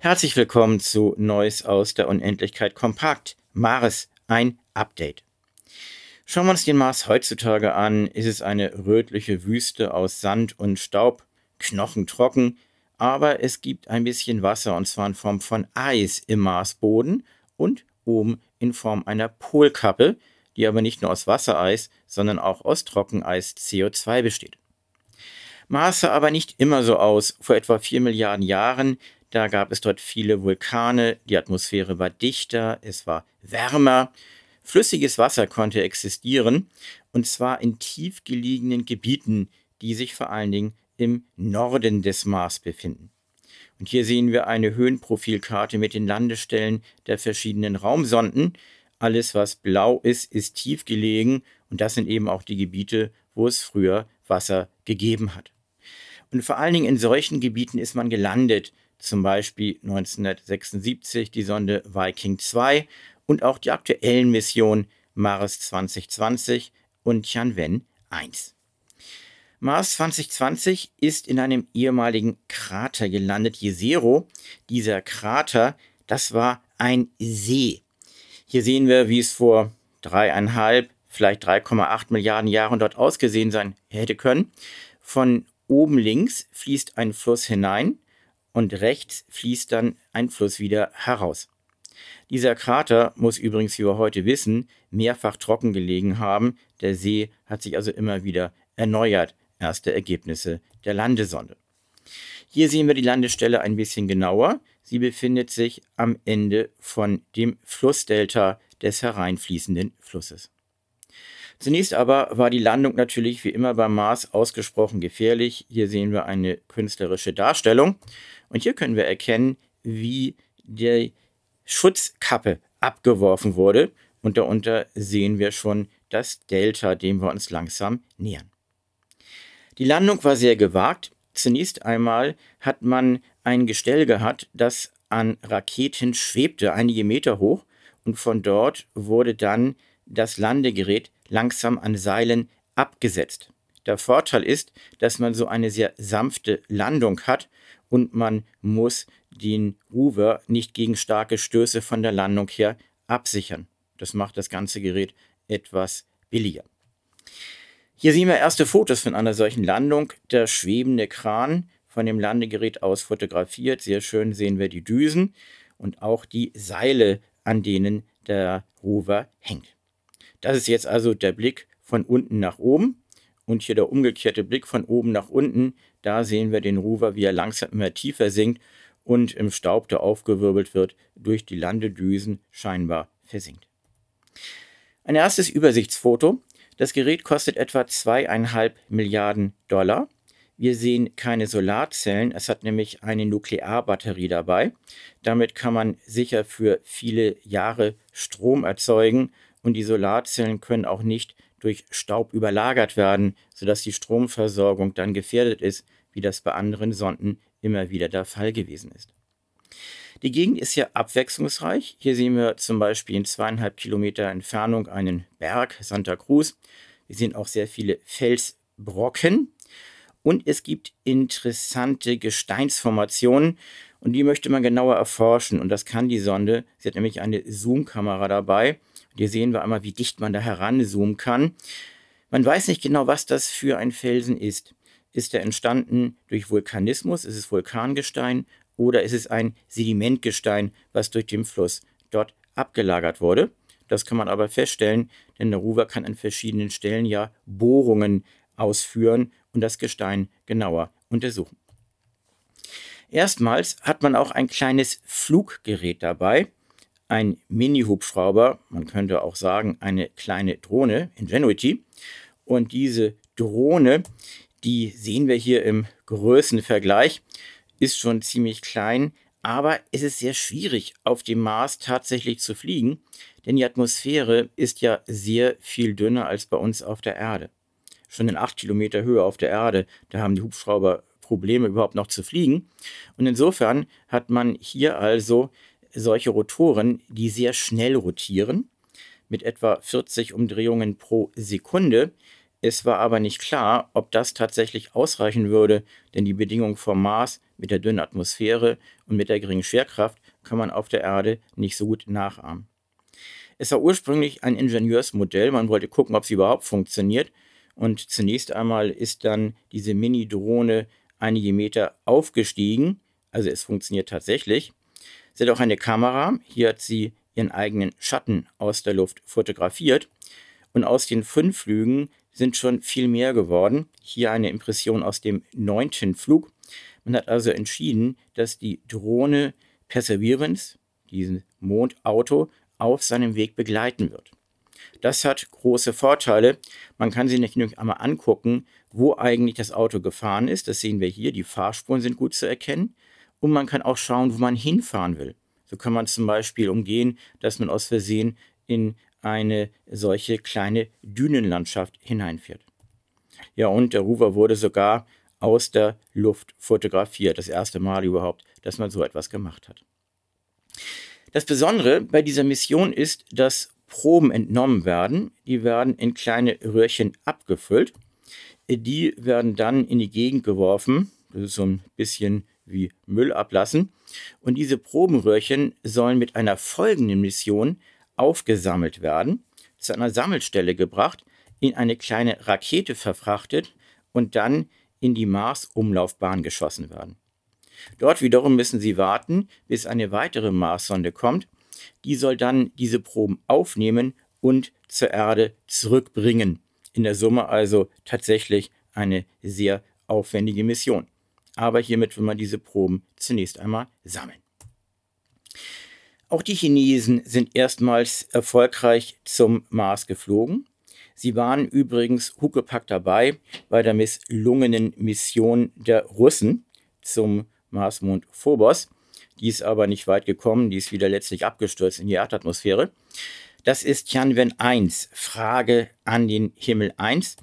Herzlich willkommen zu Neues aus der Unendlichkeit Kompakt. Mars, ein Update. Schauen wir uns den Mars heutzutage an, ist es eine rötliche Wüste aus Sand und Staub, knochentrocken, aber es gibt ein bisschen Wasser und zwar in Form von Eis im Marsboden und oben in Form einer Polkappe, die aber nicht nur aus Wassereis, sondern auch aus Trockeneis CO2 besteht. Mars sah aber nicht immer so aus. Vor etwa 4 Milliarden Jahren, da gab es dort viele Vulkane, die Atmosphäre war dichter, es war wärmer. Flüssiges Wasser konnte existieren, und zwar in tief gelegenen Gebieten, die sich vor allen Dingen im Norden des Mars befinden. Und hier sehen wir eine Höhenprofilkarte mit den Landestellen der verschiedenen Raumsonden, alles, was blau ist, ist tief gelegen und das sind eben auch die Gebiete, wo es früher Wasser gegeben hat. Und vor allen Dingen in solchen Gebieten ist man gelandet, zum Beispiel 1976 die Sonde Viking 2 und auch die aktuellen Missionen Mars 2020 und Tianwen 1. Mars 2020 ist in einem ehemaligen Krater gelandet, Jezero. Dieser Krater, das war ein See. Hier sehen wir, wie es vor dreieinhalb, vielleicht 3,8 Milliarden Jahren dort ausgesehen sein hätte können. Von oben links fließt ein Fluss hinein und rechts fließt dann ein Fluss wieder heraus. Dieser Krater muss übrigens, wie wir heute wissen, mehrfach trocken gelegen haben. Der See hat sich also immer wieder erneuert. Erste Ergebnisse der Landesonde. Hier sehen wir die Landestelle ein bisschen genauer. Sie befindet sich am Ende von dem Flussdelta des hereinfließenden Flusses. Zunächst aber war die Landung natürlich wie immer beim Mars ausgesprochen gefährlich. Hier sehen wir eine künstlerische Darstellung. Und hier können wir erkennen, wie die Schutzkappe abgeworfen wurde. Und darunter sehen wir schon das Delta, dem wir uns langsam nähern. Die Landung war sehr gewagt. Zunächst einmal hat man ein Gestell gehabt, das an Raketen schwebte, einige Meter hoch, und von dort wurde dann das Landegerät langsam an Seilen abgesetzt. Der Vorteil ist, dass man so eine sehr sanfte Landung hat und man muss den Rover nicht gegen starke Stöße von der Landung her absichern. Das macht das ganze Gerät etwas billiger. Hier sehen wir erste Fotos von einer solchen Landung. Der schwebende Kran von dem Landegerät aus fotografiert. Sehr schön sehen wir die Düsen und auch die Seile, an denen der Rover hängt. Das ist jetzt also der Blick von unten nach oben und hier der umgekehrte Blick von oben nach unten. Da sehen wir den Rover, wie er langsam immer tiefer sinkt und im Staub, der aufgewirbelt wird, durch die Landedüsen scheinbar versinkt. Ein erstes Übersichtsfoto das Gerät kostet etwa 2,5 Milliarden Dollar. Wir sehen keine Solarzellen, es hat nämlich eine Nuklearbatterie dabei. Damit kann man sicher für viele Jahre Strom erzeugen und die Solarzellen können auch nicht durch Staub überlagert werden, sodass die Stromversorgung dann gefährdet ist, wie das bei anderen Sonden immer wieder der Fall gewesen ist. Die Gegend ist hier abwechslungsreich. Hier sehen wir zum Beispiel in zweieinhalb Kilometer Entfernung einen Berg, Santa Cruz. Wir sehen auch sehr viele Felsbrocken. Und es gibt interessante Gesteinsformationen und die möchte man genauer erforschen. Und das kann die Sonde. Sie hat nämlich eine Zoom-Kamera dabei. Und hier sehen wir einmal, wie dicht man da heranzoomen kann. Man weiß nicht genau, was das für ein Felsen ist. Ist er entstanden durch Vulkanismus? Ist es Vulkangestein? oder ist es ein Sedimentgestein, was durch den Fluss dort abgelagert wurde? Das kann man aber feststellen, denn der Ruwer kann an verschiedenen Stellen ja Bohrungen ausführen und das Gestein genauer untersuchen. Erstmals hat man auch ein kleines Fluggerät dabei, ein Mini-Hubschrauber, man könnte auch sagen eine kleine Drohne, Ingenuity. Und diese Drohne, die sehen wir hier im Größenvergleich ist schon ziemlich klein, aber es ist sehr schwierig, auf dem Mars tatsächlich zu fliegen, denn die Atmosphäre ist ja sehr viel dünner als bei uns auf der Erde. Schon in 8 Kilometer Höhe auf der Erde, da haben die Hubschrauber Probleme überhaupt noch zu fliegen. Und insofern hat man hier also solche Rotoren, die sehr schnell rotieren, mit etwa 40 Umdrehungen pro Sekunde. Es war aber nicht klar, ob das tatsächlich ausreichen würde, denn die Bedingungen vom Mars mit der dünnen Atmosphäre und mit der geringen Schwerkraft kann man auf der Erde nicht so gut nachahmen. Es war ursprünglich ein Ingenieursmodell, man wollte gucken, ob sie überhaupt funktioniert. Und zunächst einmal ist dann diese Mini-Drohne einige Meter aufgestiegen, also es funktioniert tatsächlich. Sie hat auch eine Kamera, hier hat sie ihren eigenen Schatten aus der Luft fotografiert. Und aus den fünf Flügen sind schon viel mehr geworden. Hier eine Impression aus dem neunten Flug. Man hat also entschieden, dass die Drohne Perseverance, diesen Mondauto, auf seinem Weg begleiten wird. Das hat große Vorteile. Man kann sich nicht nur einmal angucken, wo eigentlich das Auto gefahren ist. Das sehen wir hier. Die Fahrspuren sind gut zu erkennen. Und man kann auch schauen, wo man hinfahren will. So kann man zum Beispiel umgehen, dass man aus Versehen in eine solche kleine Dünenlandschaft hineinfährt. Ja, und der Rover wurde sogar aus der Luft fotografiert. Das erste Mal überhaupt, dass man so etwas gemacht hat. Das Besondere bei dieser Mission ist, dass Proben entnommen werden. Die werden in kleine Röhrchen abgefüllt. Die werden dann in die Gegend geworfen. Das ist so ein bisschen wie Müll ablassen. Und diese Probenröhrchen sollen mit einer folgenden Mission aufgesammelt werden, zu einer Sammelstelle gebracht, in eine kleine Rakete verfrachtet und dann in die Mars-Umlaufbahn geschossen werden. Dort wiederum müssen sie warten, bis eine weitere Marssonde kommt. Die soll dann diese Proben aufnehmen und zur Erde zurückbringen. In der Summe also tatsächlich eine sehr aufwendige Mission. Aber hiermit will man diese Proben zunächst einmal sammeln. Auch die Chinesen sind erstmals erfolgreich zum Mars geflogen. Sie waren übrigens huckepack dabei bei der misslungenen Mission der Russen zum Marsmond Phobos. Die ist aber nicht weit gekommen, die ist wieder letztlich abgestürzt in die Erdatmosphäre. Das ist Tianwen 1, Frage an den Himmel 1.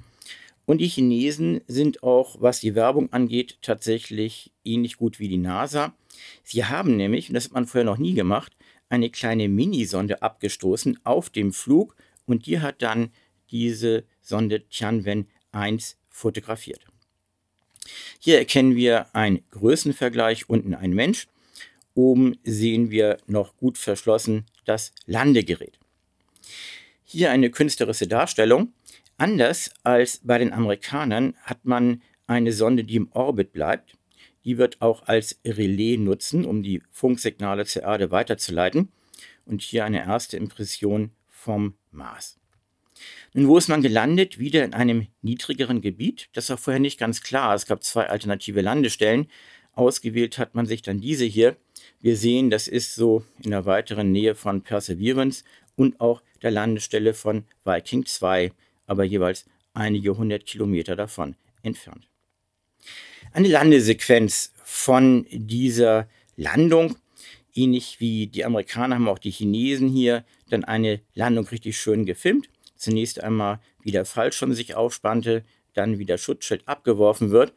Und die Chinesen sind auch, was die Werbung angeht, tatsächlich ähnlich gut wie die NASA. Sie haben nämlich, und das hat man vorher noch nie gemacht, eine kleine Minisonde abgestoßen auf dem Flug und die hat dann diese Sonde Tianwen 1 fotografiert. Hier erkennen wir einen Größenvergleich, unten ein Mensch. Oben sehen wir noch gut verschlossen das Landegerät. Hier eine künstlerische Darstellung. Anders als bei den Amerikanern hat man eine Sonde, die im Orbit bleibt. Die wird auch als Relais nutzen, um die Funksignale zur Erde weiterzuleiten. Und hier eine erste Impression vom Mars. Nun, wo ist man gelandet? Wieder in einem niedrigeren Gebiet. Das war vorher nicht ganz klar. Es gab zwei alternative Landestellen. Ausgewählt hat man sich dann diese hier. Wir sehen, das ist so in der weiteren Nähe von Perseverance und auch der Landestelle von Viking 2, aber jeweils einige hundert Kilometer davon entfernt eine Landesequenz von dieser Landung. Ähnlich wie die Amerikaner haben auch die Chinesen hier dann eine Landung richtig schön gefilmt. Zunächst einmal, wie der Fall schon sich aufspannte, dann wie der Schutzschild abgeworfen wird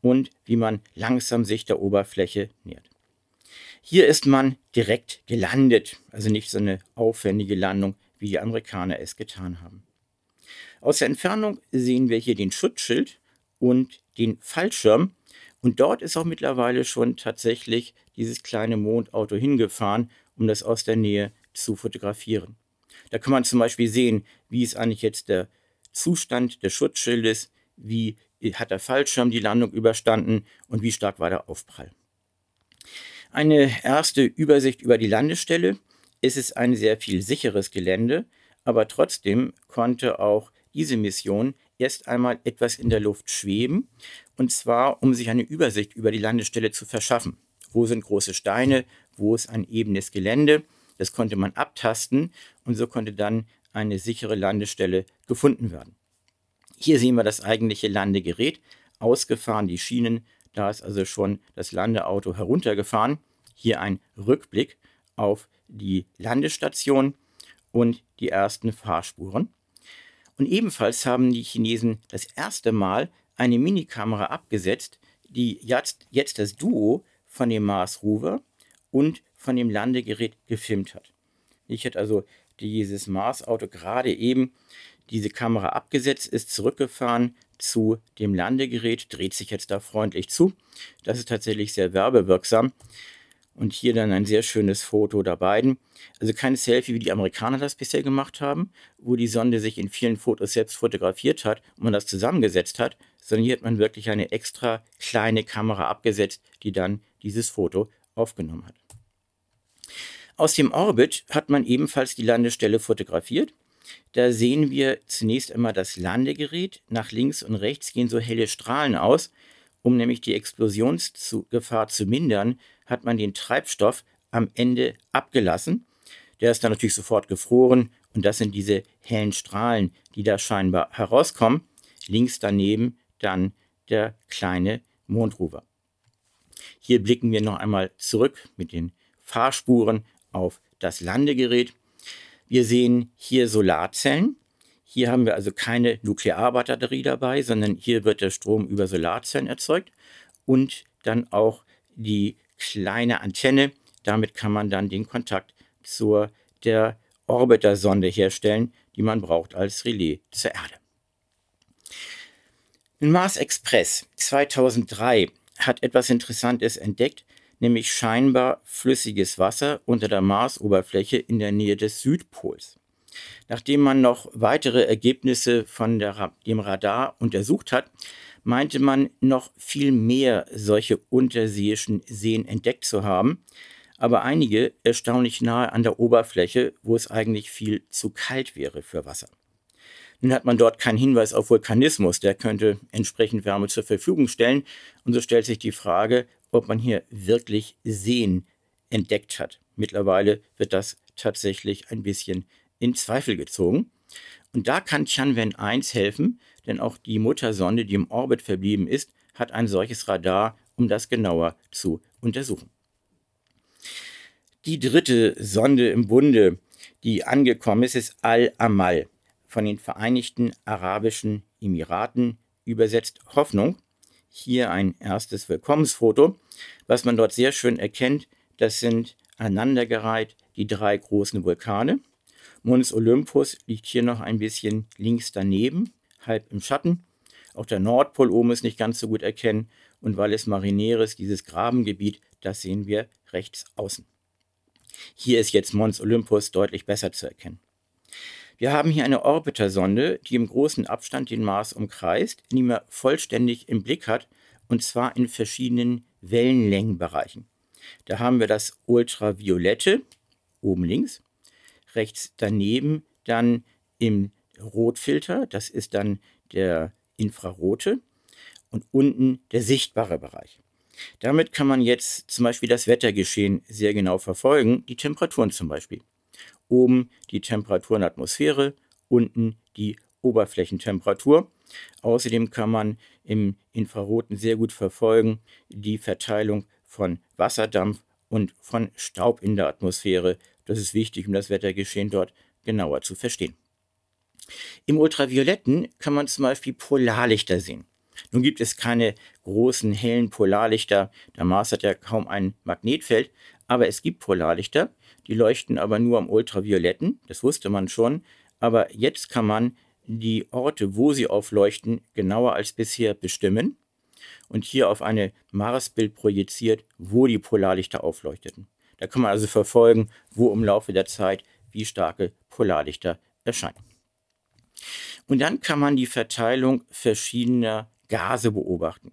und wie man langsam sich der Oberfläche nähert. Hier ist man direkt gelandet, also nicht so eine aufwendige Landung, wie die Amerikaner es getan haben. Aus der Entfernung sehen wir hier den Schutzschild und den Fallschirm. Und dort ist auch mittlerweile schon tatsächlich dieses kleine Mondauto hingefahren, um das aus der Nähe zu fotografieren. Da kann man zum Beispiel sehen, wie ist eigentlich jetzt der Zustand des Schutzschildes, wie hat der Fallschirm die Landung überstanden und wie stark war der Aufprall. Eine erste Übersicht über die Landestelle. Es ist ein sehr viel sicheres Gelände, aber trotzdem konnte auch diese Mission erst einmal etwas in der Luft schweben, und zwar um sich eine Übersicht über die Landestelle zu verschaffen. Wo sind große Steine? Wo ist ein ebenes Gelände? Das konnte man abtasten und so konnte dann eine sichere Landestelle gefunden werden. Hier sehen wir das eigentliche Landegerät, ausgefahren die Schienen, da ist also schon das Landeauto heruntergefahren. Hier ein Rückblick auf die Landestation und die ersten Fahrspuren. Und ebenfalls haben die Chinesen das erste Mal eine Minikamera abgesetzt, die jetzt, jetzt das Duo von dem Mars Rover und von dem Landegerät gefilmt hat. Ich hätte also dieses Mars-Auto gerade eben diese Kamera abgesetzt, ist zurückgefahren zu dem Landegerät, dreht sich jetzt da freundlich zu. Das ist tatsächlich sehr werbewirksam. Und hier dann ein sehr schönes Foto der beiden. Also keine Selfie, wie die Amerikaner das bisher gemacht haben, wo die Sonde sich in vielen Fotos selbst fotografiert hat und man das zusammengesetzt hat, sondern hier hat man wirklich eine extra kleine Kamera abgesetzt, die dann dieses Foto aufgenommen hat. Aus dem Orbit hat man ebenfalls die Landestelle fotografiert. Da sehen wir zunächst einmal das Landegerät. Nach links und rechts gehen so helle Strahlen aus, um nämlich die Explosionsgefahr zu mindern, hat man den Treibstoff am Ende abgelassen. Der ist dann natürlich sofort gefroren und das sind diese hellen Strahlen, die da scheinbar herauskommen. Links daneben dann der kleine Mondrover. Hier blicken wir noch einmal zurück mit den Fahrspuren auf das Landegerät. Wir sehen hier Solarzellen. Hier haben wir also keine Nuklearbatterie dabei, sondern hier wird der Strom über Solarzellen erzeugt und dann auch die kleine Antenne. Damit kann man dann den Kontakt zur der Orbitersonde herstellen, die man braucht als Relais zur Erde. Mars Express 2003 hat etwas Interessantes entdeckt, nämlich scheinbar flüssiges Wasser unter der Marsoberfläche in der Nähe des Südpols. Nachdem man noch weitere Ergebnisse von der, dem Radar untersucht hat, meinte man noch viel mehr solche unterseeischen Seen entdeckt zu haben, aber einige erstaunlich nahe an der Oberfläche, wo es eigentlich viel zu kalt wäre für Wasser. Nun hat man dort keinen Hinweis auf Vulkanismus, der könnte entsprechend Wärme zur Verfügung stellen. Und so stellt sich die Frage, ob man hier wirklich Seen entdeckt hat. Mittlerweile wird das tatsächlich ein bisschen in Zweifel gezogen. Und da kann Tianwen 1 helfen, denn auch die Muttersonde, die im Orbit verblieben ist, hat ein solches Radar, um das genauer zu untersuchen. Die dritte Sonde im Bunde, die angekommen ist, ist Al-Amal von den Vereinigten Arabischen Emiraten, übersetzt Hoffnung. Hier ein erstes Willkommensfoto. Was man dort sehr schön erkennt, das sind aneinandergereiht die drei großen Vulkane. Mons Olympus liegt hier noch ein bisschen links daneben halb im Schatten. Auch der Nordpol oben ist nicht ganz so gut erkennen und Valles Marineris, dieses Grabengebiet, das sehen wir rechts außen. Hier ist jetzt Mons Olympus deutlich besser zu erkennen. Wir haben hier eine Orbitersonde, die im großen Abstand den Mars umkreist, die man vollständig im Blick hat, und zwar in verschiedenen Wellenlängenbereichen. Da haben wir das Ultraviolette, oben links, rechts daneben dann im Rotfilter, das ist dann der infrarote und unten der sichtbare Bereich. Damit kann man jetzt zum Beispiel das Wettergeschehen sehr genau verfolgen, die Temperaturen zum Beispiel. Oben die Temperatur in der Atmosphäre, unten die Oberflächentemperatur. Außerdem kann man im Infraroten sehr gut verfolgen die Verteilung von Wasserdampf und von Staub in der Atmosphäre. Das ist wichtig, um das Wettergeschehen dort genauer zu verstehen. Im Ultravioletten kann man zum Beispiel Polarlichter sehen. Nun gibt es keine großen, hellen Polarlichter. Der Mars hat ja kaum ein Magnetfeld. Aber es gibt Polarlichter. Die leuchten aber nur am Ultravioletten. Das wusste man schon. Aber jetzt kann man die Orte, wo sie aufleuchten, genauer als bisher bestimmen. Und hier auf eine Marsbild projiziert, wo die Polarlichter aufleuchteten. Da kann man also verfolgen, wo im Laufe der Zeit wie starke Polarlichter erscheinen. Und dann kann man die Verteilung verschiedener Gase beobachten.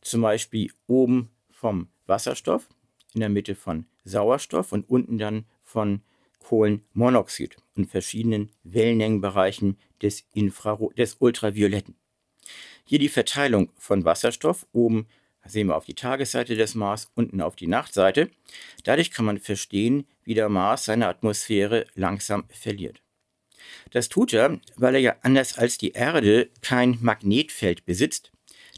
Zum Beispiel oben vom Wasserstoff, in der Mitte von Sauerstoff und unten dann von Kohlenmonoxid und verschiedenen Wellenlängenbereichen des, Infraro des Ultravioletten. Hier die Verteilung von Wasserstoff oben sehen wir auf die Tagesseite des Mars, unten auf die Nachtseite. Dadurch kann man verstehen, wie der Mars seine Atmosphäre langsam verliert. Das tut er, weil er ja anders als die Erde kein Magnetfeld besitzt.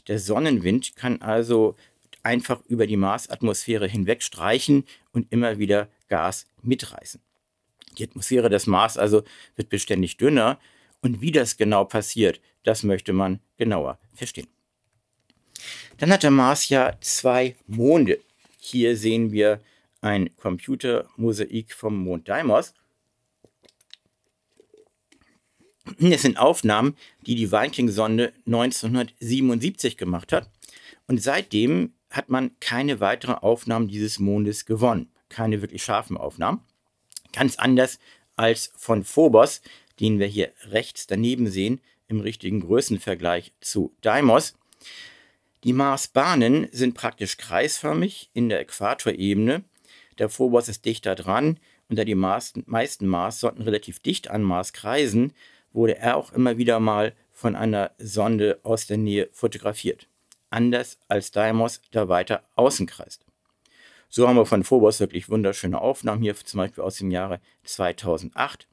Der Sonnenwind kann also einfach über die Marsatmosphäre hinweg streichen und immer wieder Gas mitreißen. Die Atmosphäre des Mars also wird beständig dünner und wie das genau passiert, das möchte man genauer verstehen. Dann hat der Mars ja zwei Monde. Hier sehen wir ein Computermosaik vom Mond Deimos. Es sind Aufnahmen, die die Viking-Sonde 1977 gemacht hat. Und seitdem hat man keine weiteren Aufnahmen dieses Mondes gewonnen. Keine wirklich scharfen Aufnahmen. Ganz anders als von Phobos, den wir hier rechts daneben sehen, im richtigen Größenvergleich zu Deimos. Die Marsbahnen sind praktisch kreisförmig in der Äquatorebene. Der Phobos ist dichter dran und da die meisten Mars sollten relativ dicht an Mars kreisen, wurde er auch immer wieder mal von einer Sonde aus der Nähe fotografiert, anders als Deimos, der weiter außen kreist. So haben wir von Phobos wirklich wunderschöne Aufnahmen hier, zum Beispiel aus dem Jahre 2008.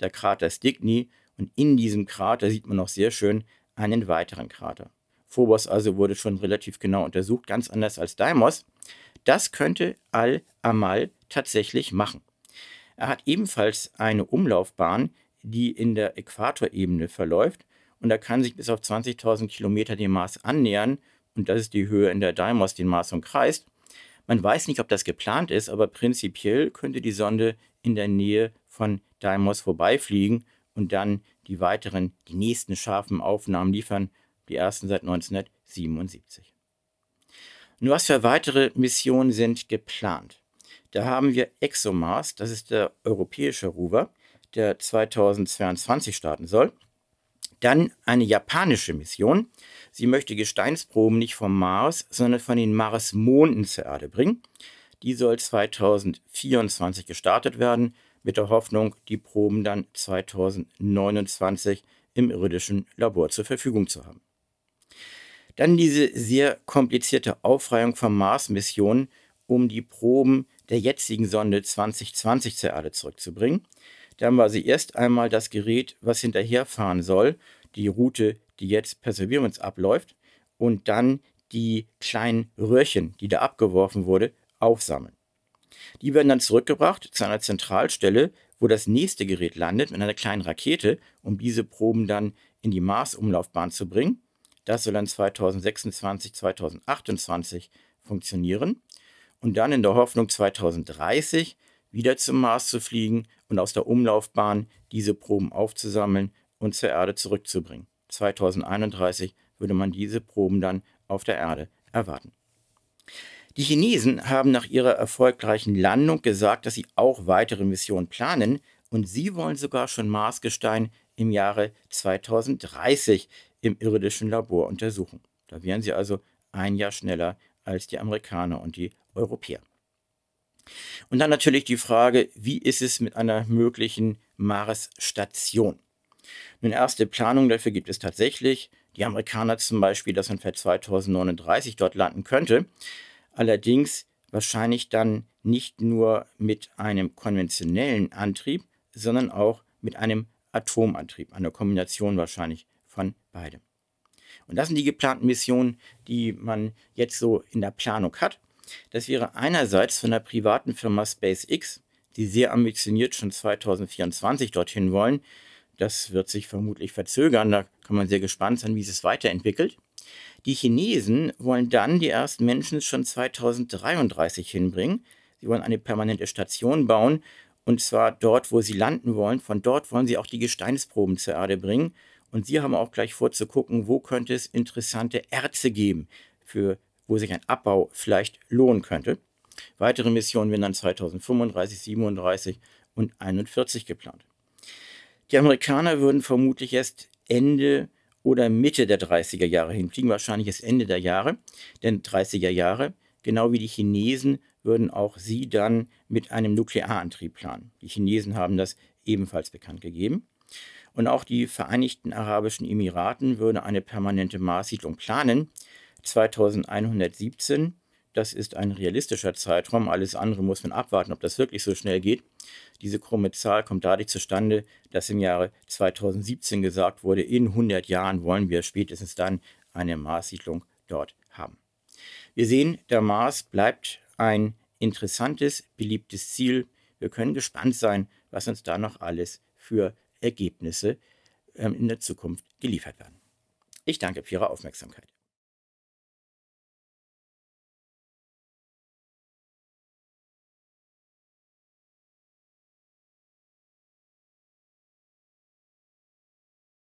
Der Krater Stigny und in diesem Krater sieht man noch sehr schön einen weiteren Krater. Phobos also wurde schon relativ genau untersucht, ganz anders als Deimos. Das könnte Al-Amal tatsächlich machen. Er hat ebenfalls eine Umlaufbahn, die in der Äquatorebene verläuft. Und da kann sich bis auf 20.000 Kilometer dem Mars annähern. Und das ist die Höhe, in der Deimos den Mars umkreist. Man weiß nicht, ob das geplant ist, aber prinzipiell könnte die Sonde in der Nähe von Deimos vorbeifliegen und dann die weiteren, die nächsten scharfen Aufnahmen liefern, die ersten seit 1977. Nur was für weitere Missionen sind geplant? Da haben wir ExoMars, das ist der europäische Rover der 2022 starten soll. Dann eine japanische Mission. Sie möchte Gesteinsproben nicht vom Mars, sondern von den Marsmonden zur Erde bringen. Die soll 2024 gestartet werden, mit der Hoffnung, die Proben dann 2029 im irdischen Labor zur Verfügung zu haben. Dann diese sehr komplizierte Aufreihung von Mars-Missionen, um die Proben der jetzigen Sonde 2020 zur Erde zurückzubringen. Dann war sie erst einmal das Gerät, was hinterherfahren soll, die Route, die jetzt Perseverance abläuft, und dann die kleinen Röhrchen, die da abgeworfen wurde, aufsammeln. Die werden dann zurückgebracht zu einer Zentralstelle, wo das nächste Gerät landet mit einer kleinen Rakete, um diese Proben dann in die Mars-Umlaufbahn zu bringen. Das soll dann 2026, 2028 funktionieren. Und dann in der Hoffnung, 2030 wieder zum Mars zu fliegen und aus der Umlaufbahn diese Proben aufzusammeln und zur Erde zurückzubringen. 2031 würde man diese Proben dann auf der Erde erwarten. Die Chinesen haben nach ihrer erfolgreichen Landung gesagt, dass sie auch weitere Missionen planen und sie wollen sogar schon Marsgestein im Jahre 2030 im irdischen Labor untersuchen. Da wären sie also ein Jahr schneller als die Amerikaner und die Europäer. Und dann natürlich die Frage, wie ist es mit einer möglichen Mars-Station? Nun, erste Planung dafür gibt es tatsächlich. Die Amerikaner zum Beispiel, dass man für 2039 dort landen könnte. Allerdings wahrscheinlich dann nicht nur mit einem konventionellen Antrieb, sondern auch mit einem Atomantrieb, einer Kombination wahrscheinlich von beidem. Und das sind die geplanten Missionen, die man jetzt so in der Planung hat. Das wäre einerseits von der privaten Firma SpaceX, die sehr ambitioniert schon 2024 dorthin wollen. Das wird sich vermutlich verzögern, da kann man sehr gespannt sein, wie es weiterentwickelt. Die Chinesen wollen dann die ersten Menschen schon 2033 hinbringen. Sie wollen eine permanente Station bauen und zwar dort, wo sie landen wollen. Von dort wollen sie auch die Gesteinsproben zur Erde bringen. Und sie haben auch gleich vor zu gucken, wo könnte es interessante Erze geben für wo sich ein Abbau vielleicht lohnen könnte. Weitere Missionen werden dann 2035, 37 und 41 geplant. Die Amerikaner würden vermutlich erst Ende oder Mitte der 30er Jahre hinfliegen, wahrscheinlich erst Ende der Jahre, denn 30er Jahre, genau wie die Chinesen, würden auch sie dann mit einem Nuklearantrieb planen. Die Chinesen haben das ebenfalls bekannt gegeben. Und auch die Vereinigten Arabischen Emiraten würden eine permanente Marssiedlung planen, 2117. Das ist ein realistischer Zeitraum. Alles andere muss man abwarten, ob das wirklich so schnell geht. Diese krumme Zahl kommt dadurch zustande, dass im Jahre 2017 gesagt wurde, in 100 Jahren wollen wir spätestens dann eine Marssiedlung dort haben. Wir sehen, der Mars bleibt ein interessantes, beliebtes Ziel. Wir können gespannt sein, was uns da noch alles für Ergebnisse ähm, in der Zukunft geliefert werden. Ich danke für Ihre Aufmerksamkeit.